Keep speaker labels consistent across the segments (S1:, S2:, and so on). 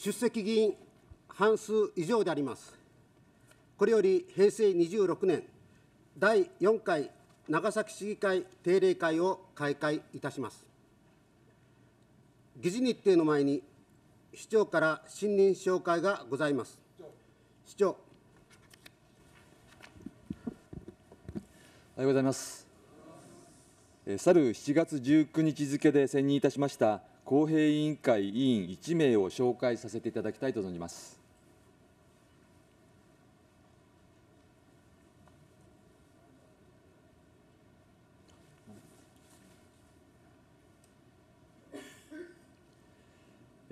S1: 出席議員半数以上であります。これより平成26年第4回長崎市議会定例会を開会いたします。議事日程の前に、市長から信任紹介がございます。市長。おはようございます。去
S2: る7月19日付で選任いたしました公平委員会委員1名を紹介させていただきたいと存じます。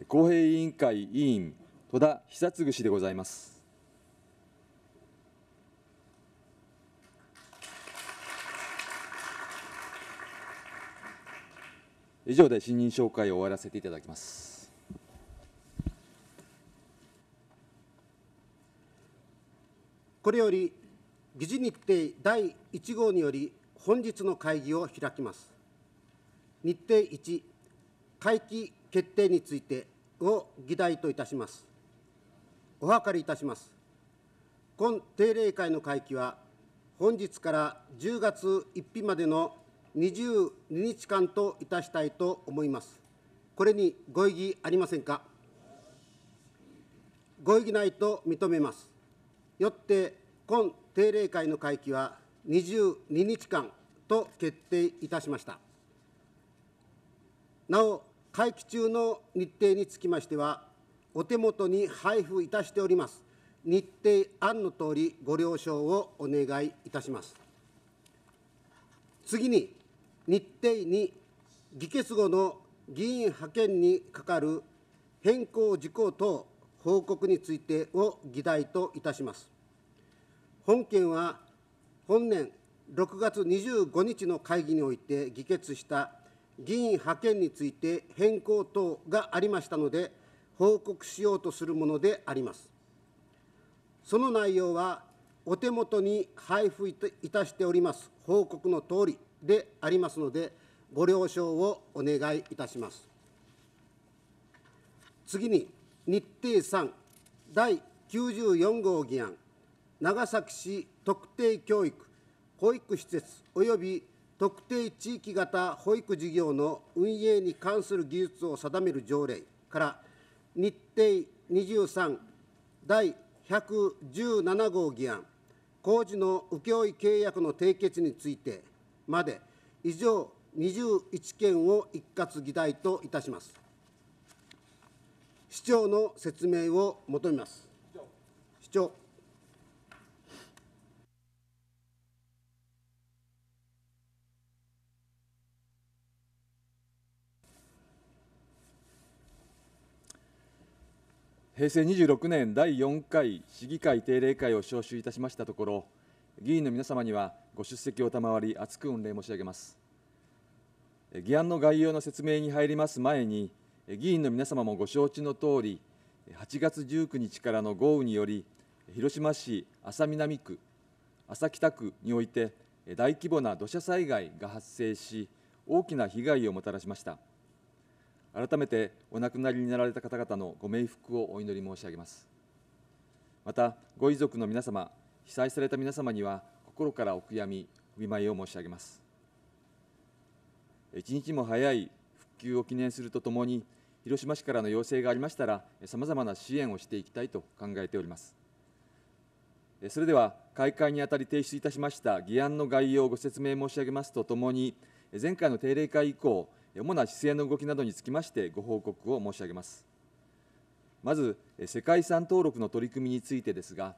S2: 公平委員会委員戸田久嗣氏でございます。以上で新任紹介を終わらせていただきます。
S1: これより議事日程第1号により本日の会議を開きます。日程1、会期決定についてを議題といたします。お諮りいたします。今定例会の会期は本日から10月1日までの22日間といたしたいと思います。これにご異議ありませんか。ご異議ないと認めます。よって、今定例会の会期は22日間と決定いたしました。なお、会期中の日程につきましては、お手元に配布いたしております日程案のとおりご了承をお願いいたします。次に、日程に議決後の議員派遣にかかる変更事項等報告についてを議題といたします。本件は本年6月25日の会議において議決した議員派遣について変更等がありましたので、報告しようとするものであります。その内容は、お手元に配布いたしております報告のとおり、でありますので、ご了承をお願いいたします。次に、日程3第94号議案、長崎市特定教育、保育施設及び特定地域型保育事業の運営に関する技術を定める条例から日程23第117号議案工事の請負契約の締結についてまで以上21件を一括議題といたします市長の説明を求めます市長
S2: 平成26年第4回市議会定例会を招集いたしましたところ議員の皆様にはご出席を賜り、厚く御礼申し上げます。議案の概要の説明に入ります前に、議員の皆様もご承知のとおり、8月19日からの豪雨により、広島市安佐南区、安佐北区において、大規模な土砂災害が発生し、大きな被害をもたらしました。改めてお亡くなりになられた方々のご冥福をお祈り申し上げます。また、ご遺族の皆様、被災された皆様には、心からお悔やみ、お見舞いを申し上げます。一日も早い復旧を記念するとともに、広島市からの要請がありましたら、さまざまな支援をしていきたいと考えております。それでは、開会にあたり提出いたしました議案の概要をご説明申し上げますとともに、前回の定例会以降、主な姿勢の動きなどにつきまして、ご報告を申し上げます。まず、世界遺産登録の取り組みについてですが、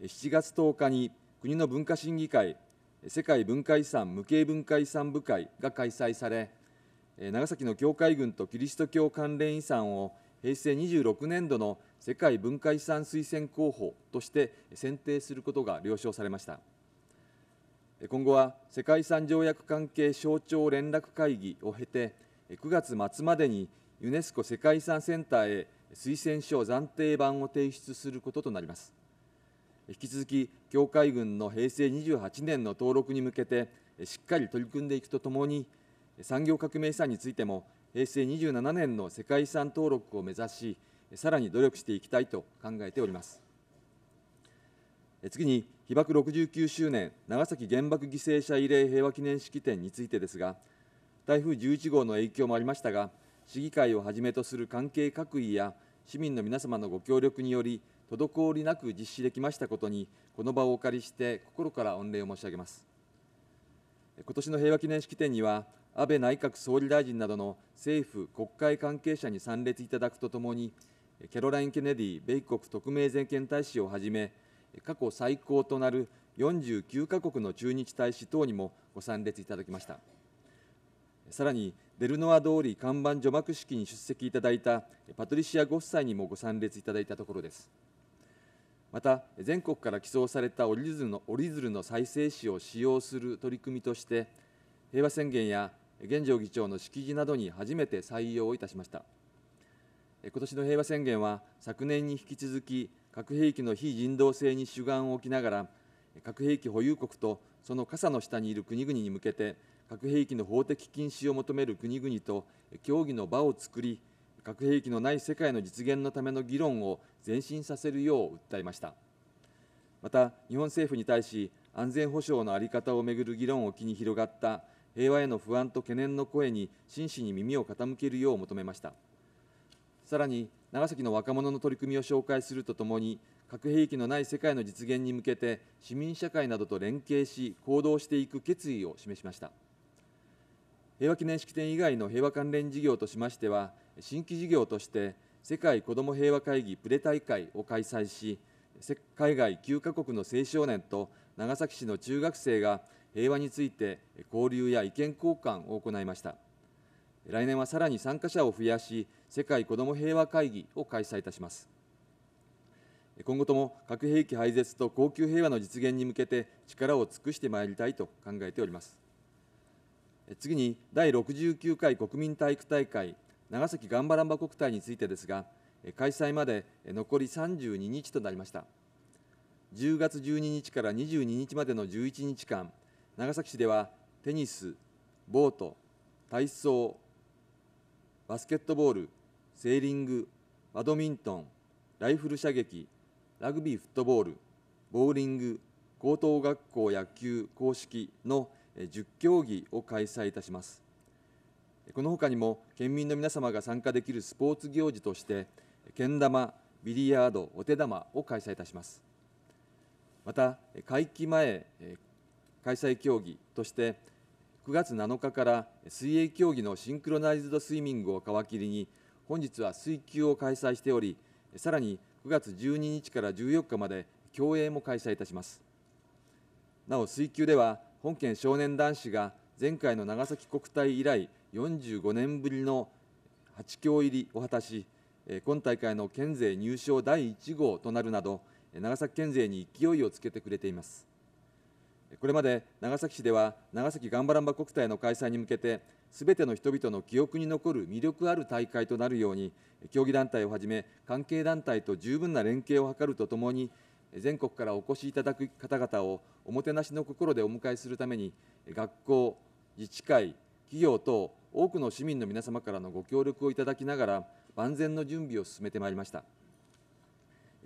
S2: 7月10日に国の文化審議会、世界文化遺産無形文化遺産部会が開催され、長崎の教会群とキリスト教関連遺産を平成26年度の世界文化遺産推薦候補として選定することが了承されました。今後は世界遺産条約関係省庁連絡会議を経て、9月末までにユネスコ世界遺産センターへ推薦書暫定版を提出することとなります。引き続き、協会軍の平成28年の登録に向けて、しっかり取り組んでいくとともに、産業革命遺産についても、平成27年の世界遺産登録を目指し、さらに努力していきたいと考えております。次に、被爆69周年長崎原爆犠牲者慰霊平和記念式典についてですが、台風11号の影響もありましたが、市議会をはじめとする関係各位や市民の皆様のご協力により、滞りなく実施できましたことに、この場をお借りして心から御礼を申し上げます。今年の平和記念式典には、安倍内閣総理大臣などの政府・国会関係者に参列いただくとともに、キャロライン・ケネディ米国特命全権大使をはじめ、過去最高となる49カ国の駐日大使等にもご参列いただきました。さらに、デルノア通り看板除幕式に出席いただいたパトリシアご夫妻にもご参列いただいたところです。また全国から寄贈された折り鶴の折り鶴の再生紙を使用する取り組みとして平和宣言や現状議長の式辞などに初めて採用いたしました今年の平和宣言は昨年に引き続き核兵器の非人道性に主眼を置きながら核兵器保有国とその傘の下にいる国々に向けて核兵器の法的禁止を求める国々と協議の場を作り核兵器のない世界の実現のための議論を前進させるよう訴えました。また、日本政府に対し、安全保障の在り方をめぐる議論を機に広がった平和への不安と懸念の声に真摯に耳を傾けるよう求めました。さらに、長崎の若者の取り組みを紹介するとともに、核兵器のない世界の実現に向けて、市民社会などと連携し、行動していく決意を示しました。平和記念式典以外の平和関連事業としましては、新規事業として世界子ども平和会議プレ大会を開催し海外9カ国の青少年と長崎市の中学生が平和について交流や意見交換を行いました来年はさらに参加者を増やし世界子ども平和会議を開催いたします今後とも核兵器廃絶と恒久平和の実現に向けて力を尽くしてまいりたいと考えております次に第69回国民体育大会長崎ガンバランバ国体についてですが、開催まで残り32日となりました。10月12日から22日までの11日間、長崎市ではテニス、ボート、体操、バスケットボール、セーリング、バドミントン、ライフル射撃、ラグビーフットボール、ボーリング、高等学校野球公式の10競技を開催いたします。このほかにも県民の皆様が参加できるスポーツ行事としてけん玉ビリヤードお手玉を開催いたしますまた会期前開催競技として9月7日から水泳競技のシンクロナイズドスイミングを皮切りに本日は水球を開催しておりさらに9月12日から14日まで競泳も開催いたしますなお水球では本県少年男子が前回の長崎国体以来45年ぶりの八強入りを果たし、今大会の県勢入賞第1号となるなど、長崎県勢に勢いをつけてくれています。これまで長崎市では、長崎がんばらんば国体の開催に向けて、すべての人々の記憶に残る魅力ある大会となるように、競技団体をはじめ、関係団体と十分な連携を図るとともに、全国からお越しいただく方々をおもてなしの心でお迎えするために、学校、自治会、企業等、多くの市民の皆様からのご協力をいただきながら、万全の準備を進めてまいりました。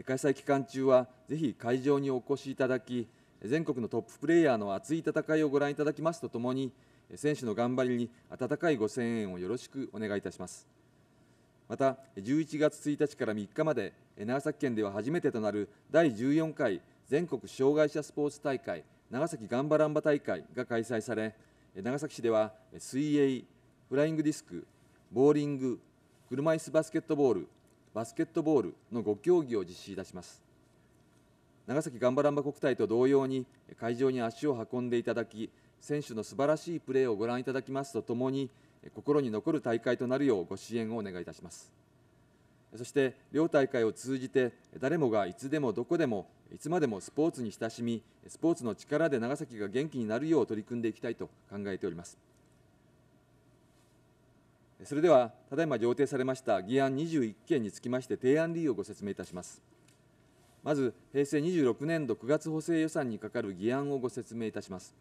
S2: 開催期間中は、ぜひ会場にお越しいただき、全国のトッププレーヤーの熱い戦いをご覧いただきますとともに、選手の頑張りに温かいご声援をよろしくお願いいたします。また、11月1日から3日まで、長崎県では初めてとなる第14回全国障害者スポーツ大会長崎ガンバランバ大会が開催され、長崎市では水泳、フライングディスクボーリング車椅子バスケットボールバスケットボールの5競技を実施いたします長崎ガンバランバ国体と同様に会場に足を運んでいただき選手の素晴らしいプレーをご覧いただきますとともに心に残る大会となるようご支援をお願いいたしますそして両大会を通じて誰もがいつでもどこでもいつまでもスポーツに親しみスポーツの力で長崎が元気になるよう取り組んでいきたいと考えておりますそれでは、ただいま上呈されました議案21件につきまして、提案理由をご説明いたします。まず、平成26年度9月補正予算に係る議案をご説明いたします。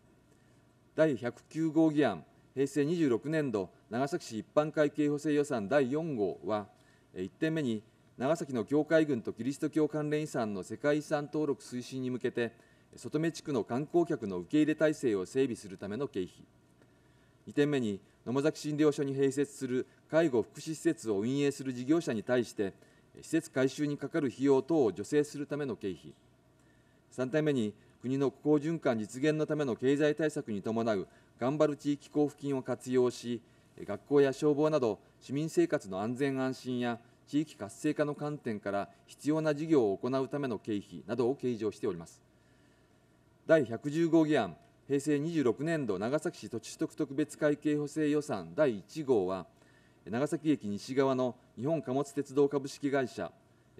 S2: 第109号議案、平成26年度長崎市一般会計補正予算第4号は、1点目に、長崎の教会群とキリスト教関連遺産の世界遺産登録推進に向けて、外目地区の観光客の受け入れ体制を整備するための経費。2点目に、野間崎診療所に併設する介護・福祉施設を運営する事業者に対して、施設改修にかかる費用等を助成するための経費、3点目に、国の好循環実現のための経済対策に伴う頑張る地域交付金を活用し、学校や消防など、市民生活の安全安心や地域活性化の観点から必要な事業を行うための経費などを計上しております。第1 1 5議案平成26年度長崎市土地取得特別会計補正予算第1号は長崎駅西側の日本貨物鉄道株式会社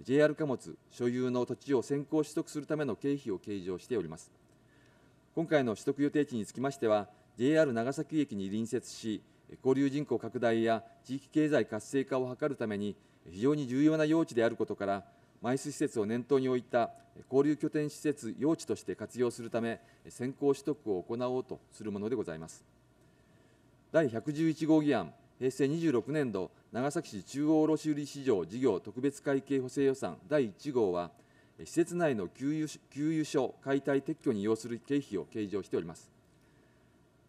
S2: JR 貨物所有の土地を先行取得するための経費を計上しております今回の取得予定地につきましては JR 長崎駅に隣接し交流人口拡大や地域経済活性化を図るために非常に重要な用地であることから埋設施設を念頭に置いた交流拠点施設用地として活用するため、先行取得を行おうとするものでございます。第111号議案、平成26年度長崎市中央卸売市場事業特別会計補正予算第1号は、施設内の給油給油所解体撤去に要する経費を計上しております。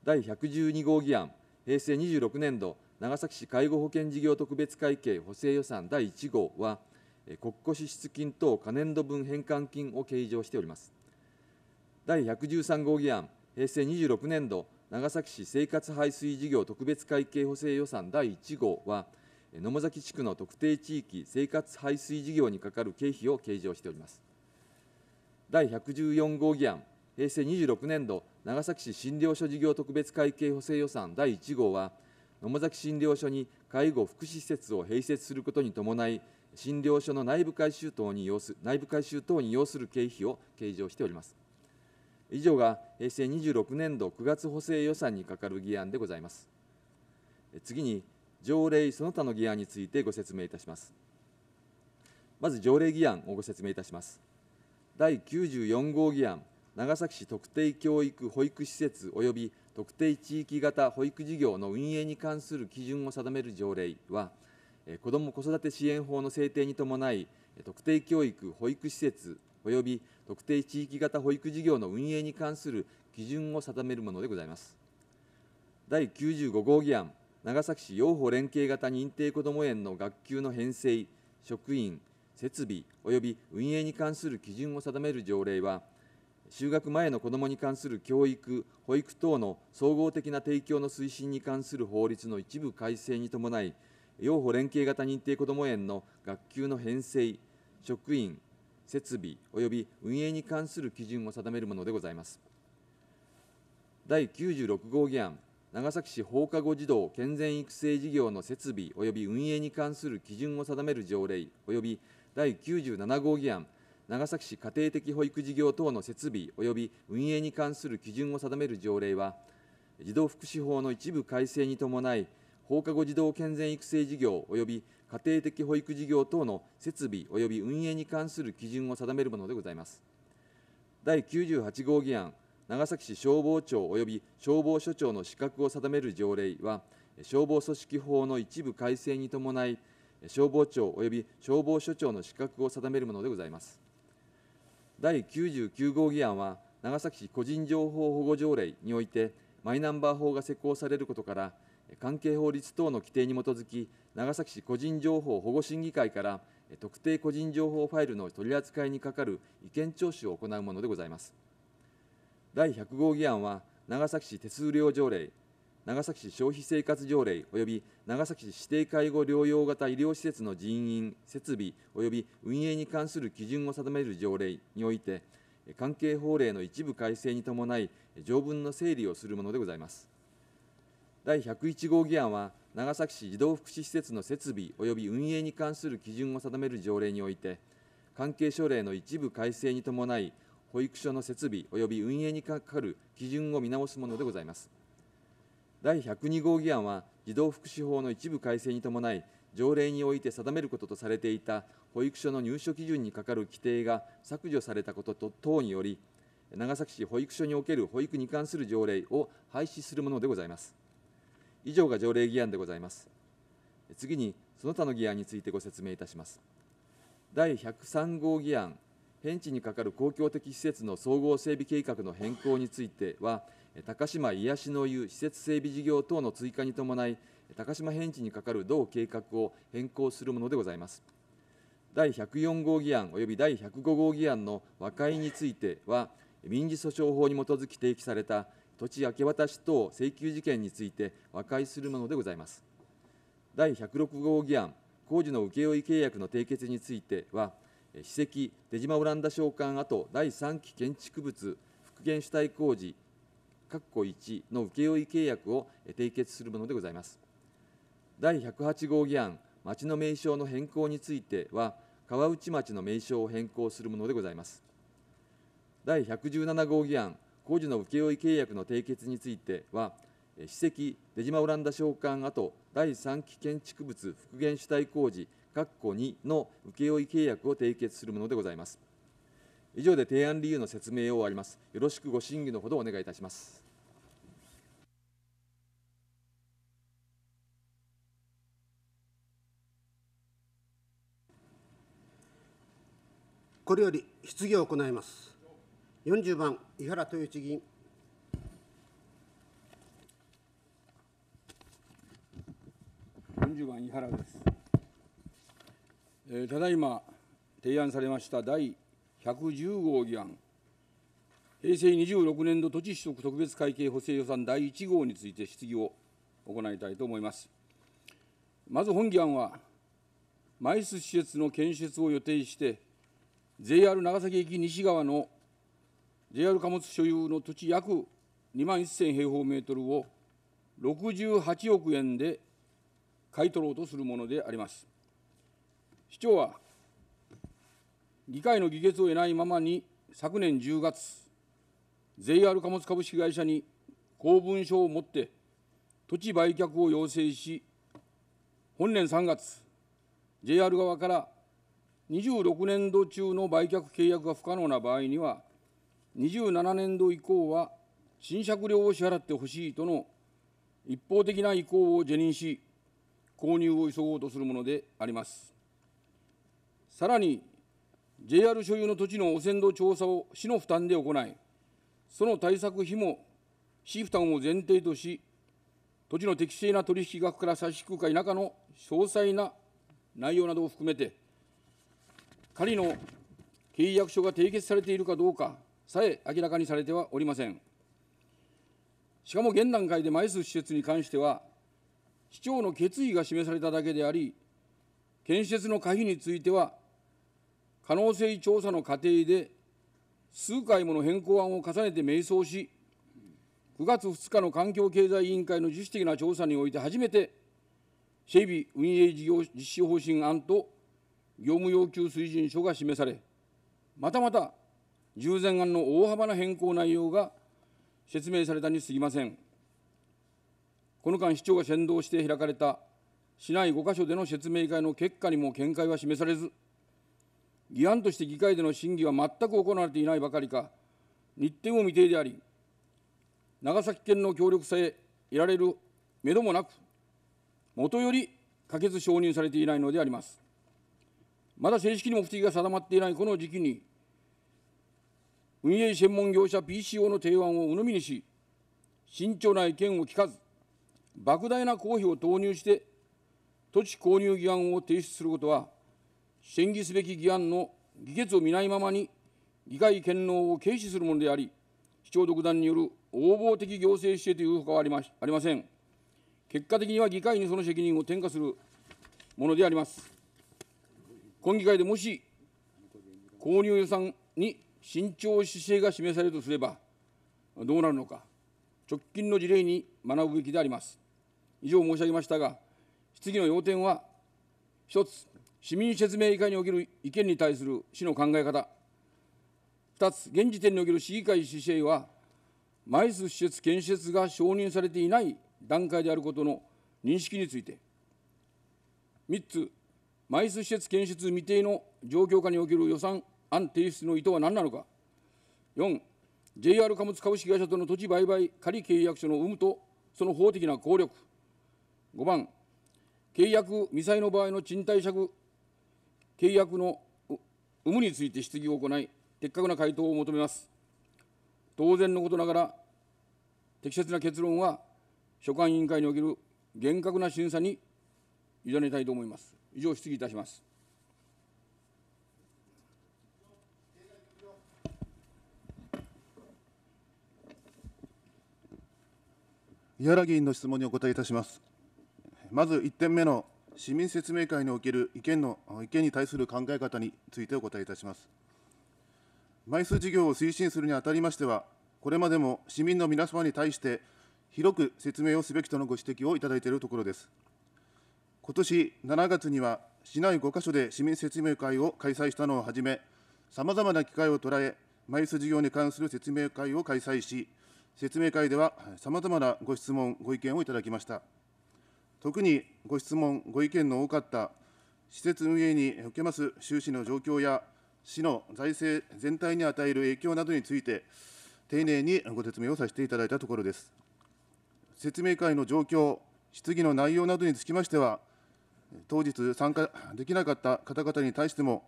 S2: 第112号議案、平成26年度長崎市介護保険事業特別会計補正予算第1号は、国庫支出金等可燃度分返還金を計上しております。第113号議案、平成26年度長崎市生活排水事業特別会計補正予算第1号は、野間崎地区の特定地域生活排水事業にかかる経費を計上しております。第114号議案、平成26年度長崎市診療所事業特別会計補正予算第1号は、野間崎診療所に介護・福祉施設を併設することに伴い、診療所の内部改修等に要す内部改修等に要する経費を計上しております。以上が平成26年度9月補正予算に係る議案でございます。次に、条例その他の議案についてご説明いたします。まず条例議案をご説明いたします。第94号議案、長崎市特定教育保育施設及び特定地域型保育事業の運営に関する基準を定める条例は、子ども子育て支援法の制定に伴い、特定教育・保育施設及び特定地域型保育事業の運営に関する基準を定めるものでございます。第95号議案、長崎市養護連携型認定こども園の学級の編成、職員、設備及び運営に関する基準を定める条例は、就学前の子どもに関する教育、保育等の総合的な提供の推進に関する法律の一部改正に伴い、養保連携型認定こども園の学級の編成、職員、設備及び運営に関する基準を定めるものでございます。第96号議案、長崎市放課後児童健全育成事業の設備及び運営に関する基準を定める条例及び第97号議案、長崎市家庭的保育事業等の設備及び運営に関する基準を定める条例は、児童福祉法の一部改正に伴い、放課後児童健全育成事業及び家庭的保育事業等の設備及び運営に関する基準を定めるものでございます。第98号議案、長崎市消防庁及び消防署長の資格を定める条例は、消防組織法の一部改正に伴い、消防庁及び消防署長の資格を定めるものでございます。第99号議案は、長崎市個人情報保護条例において、マイナンバー法が施行されることから、関係法律等の規定に基づき、長崎市個人情報保護審議会から特定個人情報ファイルの取り扱いに係る意見聴取を行うものでございます。第100号議案は、長崎市手数料条例、長崎市消費生活条例及び長崎市指定介護療養型医療施設の人員、設備及び運営に関する基準を定める条例において、関係法令の一部改正に伴い、条文の整理をするものでございます。第101号議案は、長崎市児童福祉施設の設備及び運営に関する基準を定める条例において、関係省令の一部改正に伴い、保育所の設備及び運営にかかる基準を見直すものでございます。第102号議案は、児童福祉法の一部改正に伴い、条例において定めることとされていた保育所の入所基準に係る規定が削除されたことと等により、長崎市保育所における保育に関する条例を廃止するものでございます。以上が条例議案でございます。次に、その他の議案についてご説明いたします。第103号議案、返地にかかる公共的施設の総合整備計画の変更については、高島癒しの湯施設整備事業等の追加に伴い、高島返地にかかる同計画を変更するものでございます。第104号議案及び第105号議案の和解については、民事訴訟法に基づき提起された土地明け渡し等請求事件について和解するものでございます。第106号議案、工事の請負契約の締結については、史跡、出島オランダ商館跡第3期建築物復元主体工事、括弧1の請負契約を締結するものでございます。第108号議案、町の名称の変更については、川内町の名称を変更するものでございます。第117号議案、工事の請負契約の締結については、史跡出島オランダ商館後第3期建築物復元主体工事括弧2の請負契約を締結するものでございます。以上で提案理由の説明を終わります。よろしくご審議のほどお願いいたします。
S1: これより質疑を行います。40番、井原豊一議員。
S3: 40番、井原です。えー、ただいま提案されました第110号議案、平成26年度土地取得特別会計補正予算第1号について質疑を行いたいと思います。まず本議案は、マイス施設の建設を予定して、JR 長崎駅西側の JR 貨物所有の土地約2万1000平方メートルを68億円で買い取ろうとするものであります。市長は、議会の議決を得ないままに昨年10月、JR 貨物株式会社に公文書を持って土地売却を要請し、本年3月、JR 側から26年度中の売却契約が不可能な場合には、27年度以降は、新借料を支払ってほしいとの一方的な意向を是認し、購入を急ごうとするものであります。さらに、JR 所有の土地の汚染度調査を市の負担で行い、その対策費も市負担を前提とし、土地の適正な取引額から差し引くか否かの詳細な内容などを含めて、仮の契約書が締結されているかどうかさえ明らかにされてはおりません。しかも現段階で枚数施設に関しては、市長の決意が示されただけであり、建設の可否については、可能性調査の過程で、数回もの変更案を重ねて迷走し、9月2日の環境経済委員会の自主的な調査において初めて、整備運営事業実施方針案と業務要求推進書が示され、またまた従前案の大幅な変更内容が説明されたにすぎません。この間、市長が先導して開かれた市内5か所での説明会の結果にも見解は示されず、議案として議会での審議は全く行われていないばかりか、日程も未定であり、長崎県の協力さえ得られるめどもなく、もとより可決承認されていないのであります。まだ正式に目的が定まっていないこの時期に、運営専門業者 p c o の提案を鵜呑みにし、慎重な意見を聞かず、莫大な公費を投入して、土地購入議案を提出することは、審議すべき議案の議決を見ないままに、議会権能を軽視するものであり、市長独断による横暴的行政指定というほかはありまありません。結果的には議会にその責任を転嫁するものであります。今議会でもし、購入予算に慎重姿勢が示されるとすれば、どうなるのか、直近の事例に学ぶべきであります。以上申し上げましたが、質疑の要点は、1つ、市民説明会における意見に対する市の考え方、2つ、現時点における市議会姿勢は、マイス施設建設が承認されていない段階であることの認識について、3つ、マイス施設建設未定の状況下における予算案提出の意図は何なのか。4、JR 貨物株式会社との土地売買仮契約書の有無とその法的な効力。5番、契約未済の場合の賃貸借契約の有無について質疑を行い、的確な回答を求めます。当然のことながら、適切な結論は、所管委員会における厳格な審査に委ねたいと思います。以上、質疑いたします。
S4: 井原議員の質問にお答えいたします。まず1点目の市民説明会における意見の意見に対する考え方についてお答えいたします。枚数事業を推進するにあたりましては、これまでも市民の皆様に対して広く説明をすべきとのご指摘をいただいているところです。今年7月には市内5カ所で市民説明会を開催したのをはじめ、様々な機会を捉え、枚数事業に関する説明会を開催し、説明会ではさまざまなご質問、ご意見をいただきました。特にご質問、ご意見の多かった施設運営におけます収支の状況や市の財政全体に与える影響などについて丁寧にご説明をさせていただいたところです。説明会の状況、質疑の内容などにつきましては、当日参加できなかった方々に対しても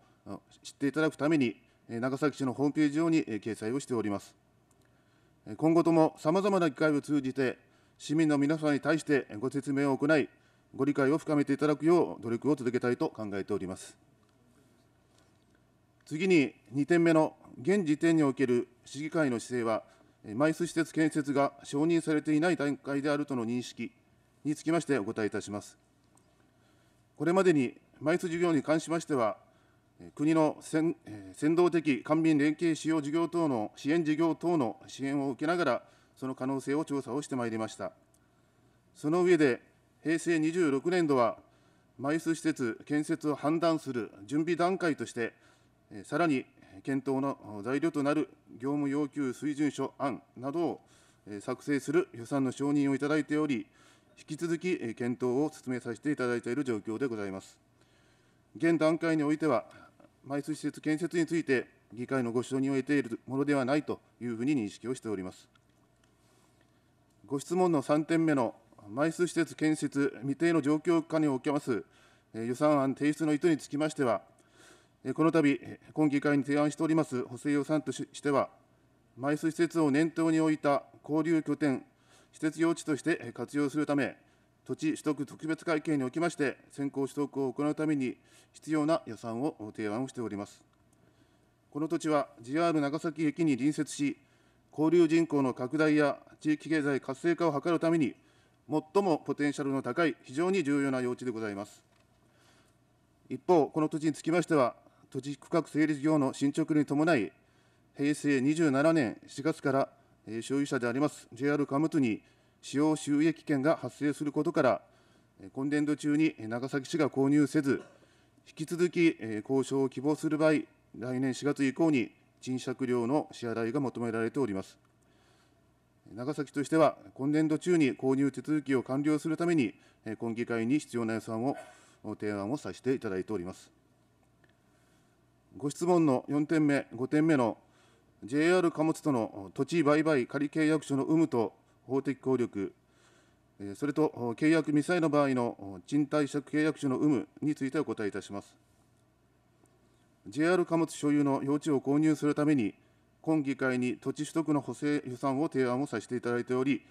S4: 知っていただくために、長崎市のホームページ上に掲載をしております。今後ともさまざまな機会を通じて、市民の皆様に対してご説明を行い、ご理解を深めていただくよう努力を続けたいと考えております。次に2点目の現時点における市議会の姿勢は、埋ス施設建設が承認されていない段階であるとの認識につきましてお答えいたします。これまでに埋設事業に関しましては、国の先導的官民連携使用事業等の支援事業等の支援を受けながら、その可能性を調査をしてまいりました。その上で、平成26年度は、埋設施設建設を判断する準備段階として、さらに検討の材料となる業務要求水準書案などを作成する予算の承認をいただいており、引き続き検討を進めさせていただいている状況でございます。現段階においては、埋水施設建設について、議会のご承認を得ているものではないというふうに認識をしております。ご質問の3点目の埋水施設建設未定の状況下におけます予算案提出の意図につきましては、この度、今議会に提案しております補正予算としては、埋水施設を念頭に置いた交流拠点、施設用地として活用するため、土地取得特別会計におきまして、先行取得を行うために必要な予算を提案をしております。この土地は JR 長崎駅に隣接し、交流人口の拡大や地域経済活性化を図るために、最もポテンシャルの高い非常に重要な用地でございます。一方、この土地につきましては、土地区画整理事業の進捗に伴い、平成27年4月から所有者であります JR カムトに使用収益権が発生することから、今年度中に長崎市が購入せず、引き続き交渉を希望する場合、来年4月以降に賃借料の支払いが求められております。長崎としては、今年度中に購入手続きを完了するために、今議会に必要な予算を提案をさせていただいております。ご質問の4点目、5点目の JR 貨物との土地売買仮契約書の有無と法的効力、それと契約未済の場合の賃貸借契約書の有無についてお答えいたします。JR 貨物所有の用地を購入するために、今議会に土地取得の補正予算を提案をさせていただいており、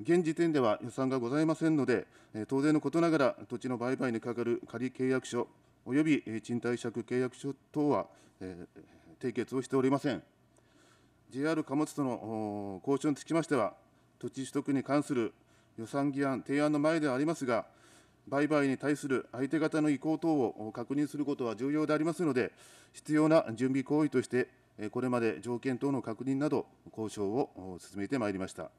S4: 現時点では予算がございませんので、当然のことながら、土地の売買にかかる仮契約書および賃貸借契約書等は、え締結をしておりません。JR 貨物との交渉につきましては、土地取得に関する予算議案提案の前ではありますが、売買に対する相手方の意向等を確認することは重要でありますので、必要な準備行為として、これまで条件等の確認など、交渉を進めてまいりました。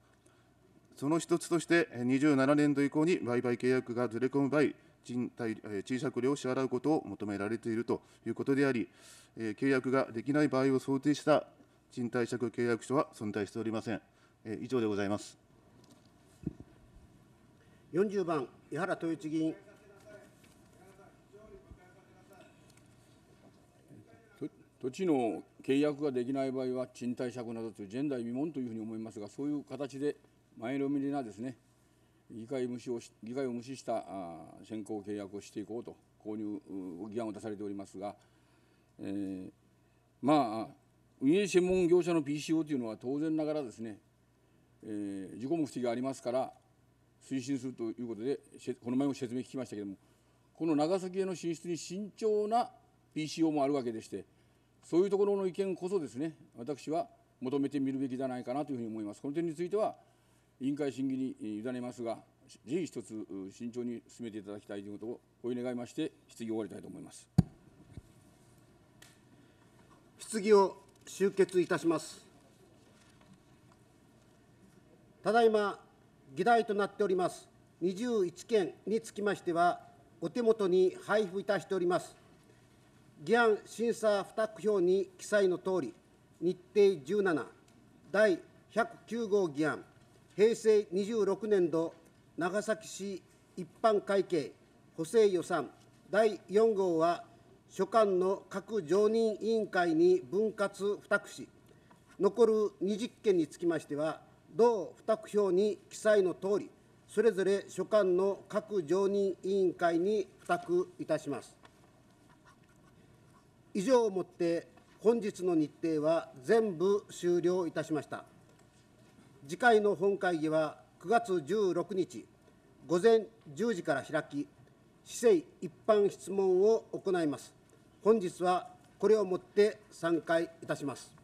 S4: その一つとして、27年度以降に売買契約がずれ込む場合、賃貸賃借料を支払うことを求められているということであり、契約ができない場合を想定した賃貸借契約書は存在しておりません。以上でございます。
S1: 40番、井原豊一議員。
S3: 土地の契約ができない場合は賃貸借などという前代未聞というふうに思いますが、そういう形で前のめりなですね議会無視を議会を無視した先行契約をしていこうと、購入議案を出されておりますが、えー、まあ、運営専門業者の PCO というのは当然ながらですね、えー、自己目的がありますから推進するということでこの前も説明聞きましたけれどもこの長崎への進出に慎重な PCO もあるわけでしてそういうところの意見こそですね私は求めてみるべきじゃないかなというふうに思います。この点については委員会審議に委ねますがぜひ一つ慎重に進めていただきたいということをお願いまして質疑を終わりたいと思います
S1: 質疑を終結いたしますただいま議題となっております21件につきましては、お手元に配布いたしております。議案審査付託表に記載のとおり、日程17、第109号議案、平成26年度長崎市一般会計補正予算第4号は、所管の各常任委員会に分割付託し、残る20件につきましては、同付託表に記載のとおり、それぞれ所管の各常任委員会に付託いたします。以上をもって、本日の日程は全部終了いたしました。次回の本会議は9月16日午前10時から開き、市政一般質問を行います。本日はこれをもって散会いたします。